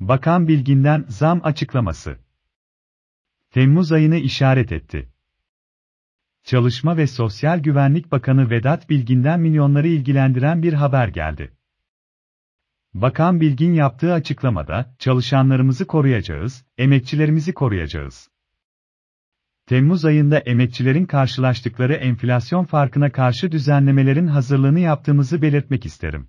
Bakan Bilgin'den zam açıklaması. Temmuz ayını işaret etti. Çalışma ve Sosyal Güvenlik Bakanı Vedat Bilgin'den milyonları ilgilendiren bir haber geldi. Bakan Bilgin yaptığı açıklamada, çalışanlarımızı koruyacağız, emekçilerimizi koruyacağız. Temmuz ayında emekçilerin karşılaştıkları enflasyon farkına karşı düzenlemelerin hazırlığını yaptığımızı belirtmek isterim.